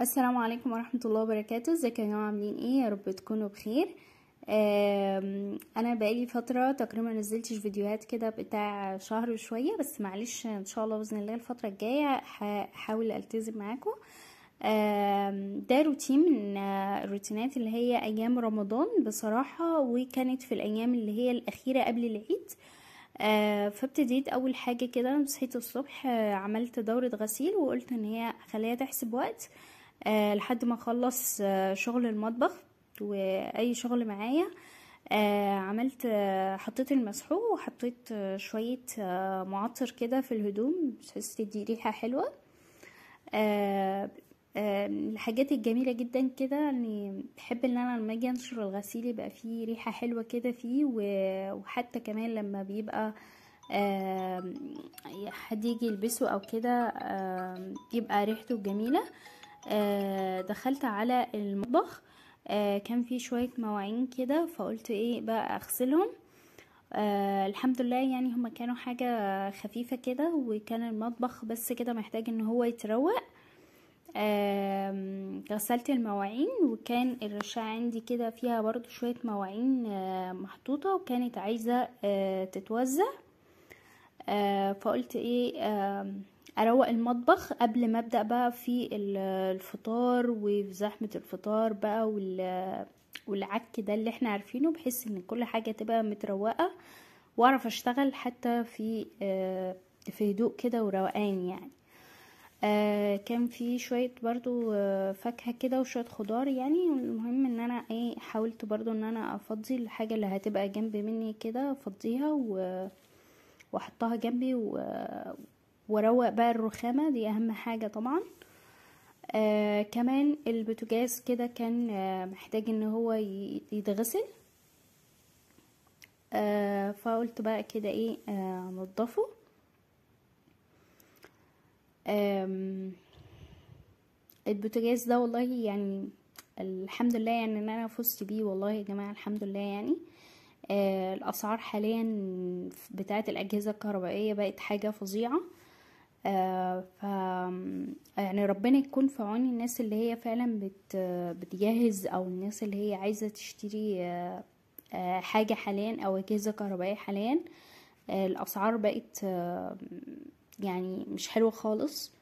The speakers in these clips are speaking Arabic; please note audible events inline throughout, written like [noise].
السلام عليكم ورحمة الله وبركاته ازيكم يا جماعة عاملين ايه يا رب تكونوا بخير انا بقالي فترة تقريبا منزلتش فيديوهات كده بتاع شهر وشوية بس معلش ان شاء الله بإذن الله الفترة الجاية هحاول التزم معاكم ده روتين من الروتينات اللي هي ايام رمضان بصراحة وكانت في الايام اللي هي الاخيرة قبل العيد آه فابتديت اول حاجة كده صحيت الصبح آه عملت دورة غسيل وقلت ان هي خليها تحسب وقت آه أه لحد ما اخلص آه شغل المطبخ واي شغل معايا آه عملت آه حطيت المسحوق وحطيت آه شوية آه معطر كده في الهدوم بحيث تدي ريحة حلوة آه آه الحاجات الجميلة جدا كده يعني بحب ان انا لما اجي انشر الغسيل يبقى فيه ريحة حلوة كده فيه وحتى كمان لما بيبقى آه حد يجي يلبسه او كده آه يبقى ريحته جميلة آه آه، دخلت على المطبخ آه، كان في شوية مواعين كده فقلت ايه بقى اغسلهم آه الحمد لله يعني هما كانوا حاجة خفيفة كده وكان المطبخ بس كده محتاج ان هو يتروق آه غسلت المواعين وكان الرشاعة عندي كده فيها برضو شوية مواعين آه محطوطة وكانت عايزة آه تتوزع آه، فقلت ايه اروق المطبخ قبل ما ابدا بقى في الفطار وفي زحمه الفطار بقى والعك ده اللي احنا عارفينه بحيث ان كل حاجه تبقى متروقه واعرف اشتغل حتى في آه، في هدوء كده وروقان يعني آه كان في شوية برضو آه فاكهة كده وشوية خضار يعني المهم ان انا ايه حاولت برضو ان انا افضي الحاجة اللي هتبقى جنب مني كده افضيها و واحطها جنبي و... واروق بقى الرخامه دي اهم حاجه طبعا آه كمان البوتاجاز كده كان آه محتاج ان هو يتغسل آه فقلت بقى كده ايه آه نضفه آه البوتاجاز ده والله يعني الحمد لله يعني ان انا فزت بيه والله يا جماعه الحمد لله يعني آه آه، الأسعار حاليا بتاعة الأجهزة الكهربائية بقت حاجة فظيعة آه، ف يعني ربنا يكون في عون الناس اللي هي فعلا بت... بتجهز او الناس اللي هي عايزه تشتري آه، حاجه حاليا او اجهزه كهربائيه حاليا الاسعار بقت يعني مش حلوه خالص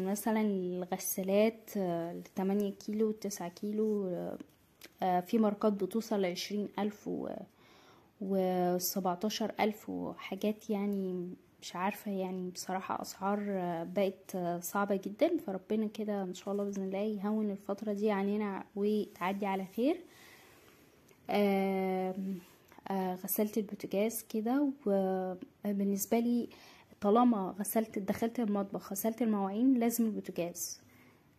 مثلا الغسالات 8 كيلو 9 كيلو آه، في ماركات بتوصل لعشرين ألف و عشر ألف وحاجات يعني مش عارفة يعني بصراحة أسعار آه، بقت آه، صعبة جدا فربنا كده إن شاء الله بإذن الله يهون الفترة دي علينا وتعدي على خير غسلت البوتجاز كده وبالنسبة لي طالما غسلت دخلت المطبخ غسلت المواعين لازم البوتجاز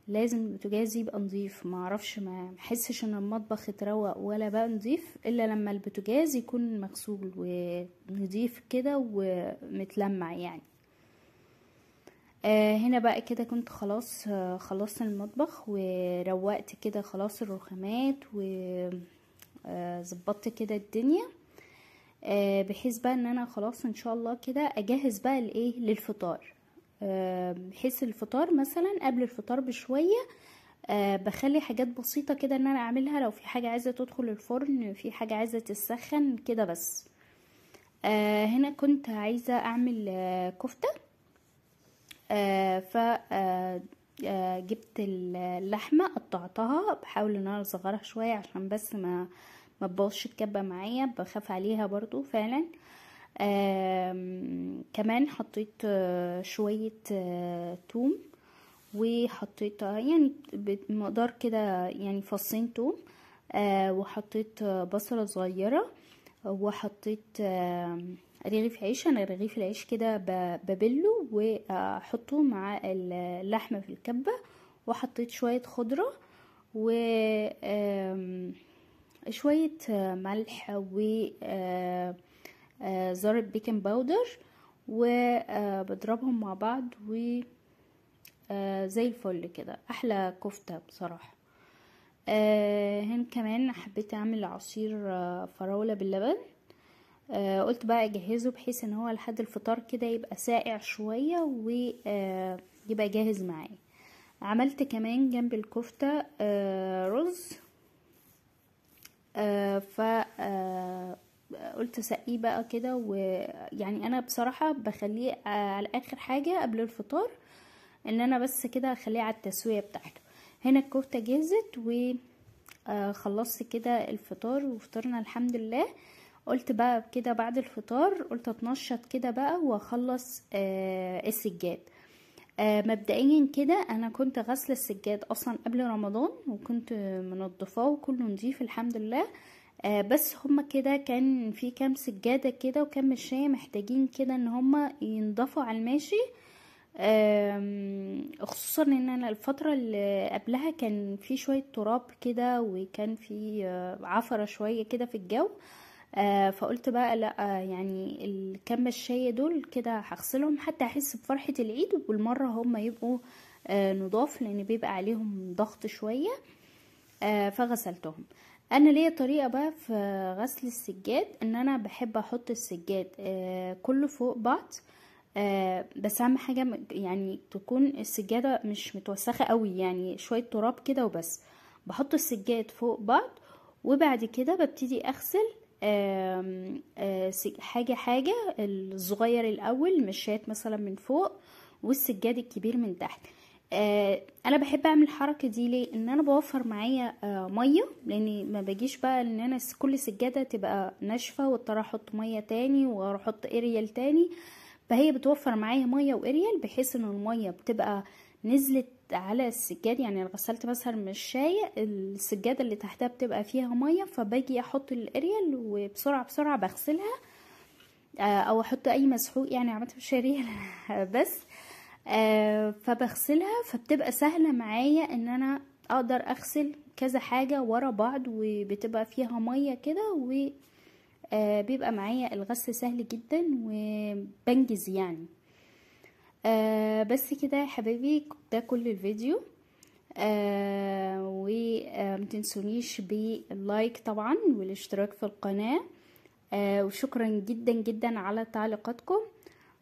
لازم بوتاجازي يبقى نضيف معرفش ما محسش ان المطبخ اتروق ولا بقى نضيف الا لما البوتاجاز يكون مغسول ونضيف كده ومتلمع يعني آه هنا بقى كده كنت خلاص آه خلصت المطبخ وروقت كده خلاص الرخامات وظبطت آه كده الدنيا آه، بحيث بقى ان انا خلاص ان شاء الله كده اجهز بقى الايه للفطار بحيث الفطار مثلا قبل الفطار بشوية آه، بخلي حاجات بسيطة كده ان انا اعملها لو في حاجة عايزة تدخل الفرن في حاجة عايزة تسخن كده بس آه، هنا كنت عايزة اعمل آه، كفتة فجبت جبت اللحمة قطعتها بحاول ان انا اصغرها شوية عشان بس ما ما تبوظش الكبة معايا بخاف عليها برضو فعلا آه كمان حطيت آه، شوية آه، توم وحطيت آه، يعني بمقدار كده يعني فصين توم وحطيت بصلة صغيرة وحطيت رغيف عيش انا رغيف العيش كده ببله واحطه مع اللحمة في الكبة وحطيت شوية خضرة و شوية ملح و ذرة آه، بيكنج باودر وبضربهم آه، مع بعض و آه، زي الفل كده احلى كفتة بصراحة هنا كمان حبيت اعمل عصير فراولة باللبن قلت بقى اجهزه بحيث ان هو لحد الفطار كده يبقى ساقع شوية ويبقى جاهز معايا عملت كمان جنب الكفتة رز ف قلت سقيه بقى كده ويعني انا بصراحه بخليه آه، على اخر حاجه قبل الفطار ان انا بس كده اخليه على التسويه بتاعته هنا الكفته جهزت وخلصت آه، كده الفطار وفطرنا الحمد لله قلت بقى كده بعد الفطار قلت اتنشط كده بقى واخلص آه، السجاد مبدئيا كده انا كنت غسل السجاد اصلا قبل رمضان وكنت منضفاه وكله نضيف الحمد لله آه، بس هما كده كان في كام سجادة كده وكام مشاية محتاجين كده ان هما ينضفوا على الماشي خصوصا ان انا الفترة اللي قبلها كان في شوية تراب كده وكان في آه، عفرة شوية كده في الجو آه، فقلت بقى لا يعني الكام مشاية دول كده هغسلهم حتى احس بفرحة العيد وبالمرة هما يبقوا نضاف لان بيبقى عليهم ضغط شوية آه فغسلتهم انا ليا طريقه بقى في غسل السجاد ان انا بحب احط السجاد آه، كله فوق بعض آه، بس اهم حاجه يعني تكون السجاده مش متوسخه قوي يعني شويه تراب كده وبس بحط السجاد فوق بعض وبعد كده ببتدي اغسل آه، حاجه حاجه الصغير الاول مشيت مثلا من فوق والسجاد الكبير من تحت آه، انا بحب اعمل الحركه دي ليه ان انا بوفر معايا آه، ميه لاني ما بجيش بقى ان انا كل سجاده تبقى ناشفه واضطر احط ميه تاني واروح احط اريال تاني فهي بتوفر معايا ميه واريال بحيث ان الميه بتبقى نزلت على السجاد يعني انا غسلت مثلا من الشاي السجاده اللي تحتها بتبقى فيها ميه فباجي احط الاريال وبسرعه بسرعه بغسلها آه، او احط اي مسحوق يعني عملت مش [laughs] بس آه، فبغسلها فبتبقى سهله معايا ان انا اقدر اغسل كذا حاجه ورا بعض وبتبقى فيها ميه كده و آه، بيبقى معايا الغسل سهل جدا وبنجز يعني آه، بس كده يا حبايبي ده كل الفيديو آه ومتنسونيش باللايك طبعا والاشتراك في القناة آه وشكرا جدا جدا على تعليقاتكم